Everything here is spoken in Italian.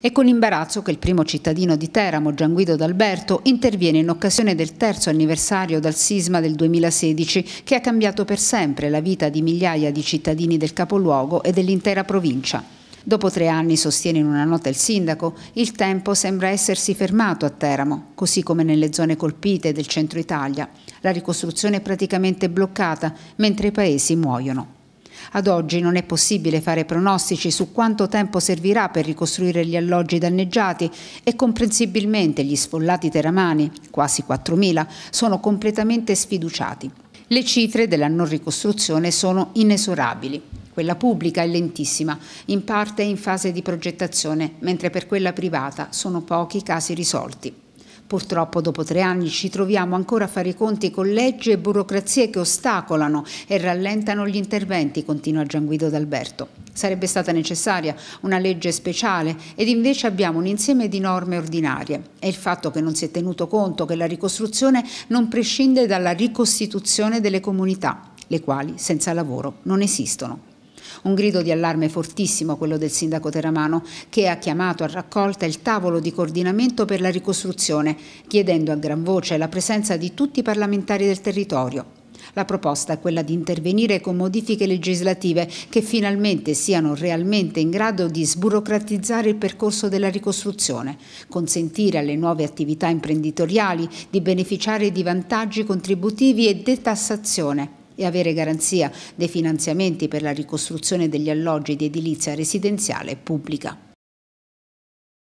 È con imbarazzo che il primo cittadino di Teramo, Gian Guido D'Alberto, interviene in occasione del terzo anniversario dal sisma del 2016 che ha cambiato per sempre la vita di migliaia di cittadini del capoluogo e dell'intera provincia. Dopo tre anni, sostiene in una nota il sindaco, il tempo sembra essersi fermato a Teramo, così come nelle zone colpite del centro Italia. La ricostruzione è praticamente bloccata, mentre i paesi muoiono. Ad oggi non è possibile fare pronostici su quanto tempo servirà per ricostruire gli alloggi danneggiati e comprensibilmente gli sfollati teramani, quasi 4.000, sono completamente sfiduciati. Le cifre della non ricostruzione sono inesorabili. Quella pubblica è lentissima, in parte in fase di progettazione, mentre per quella privata sono pochi casi risolti. Purtroppo dopo tre anni ci troviamo ancora a fare i conti con leggi e burocrazie che ostacolano e rallentano gli interventi, continua Gian Guido D'Alberto. Sarebbe stata necessaria una legge speciale ed invece abbiamo un insieme di norme ordinarie. È il fatto che non si è tenuto conto che la ricostruzione non prescinde dalla ricostituzione delle comunità, le quali senza lavoro non esistono. Un grido di allarme fortissimo quello del sindaco Teramano che ha chiamato a raccolta il tavolo di coordinamento per la ricostruzione chiedendo a gran voce la presenza di tutti i parlamentari del territorio. La proposta è quella di intervenire con modifiche legislative che finalmente siano realmente in grado di sburocratizzare il percorso della ricostruzione, consentire alle nuove attività imprenditoriali di beneficiare di vantaggi contributivi e detassazione e avere garanzia dei finanziamenti per la ricostruzione degli alloggi di edilizia residenziale pubblica.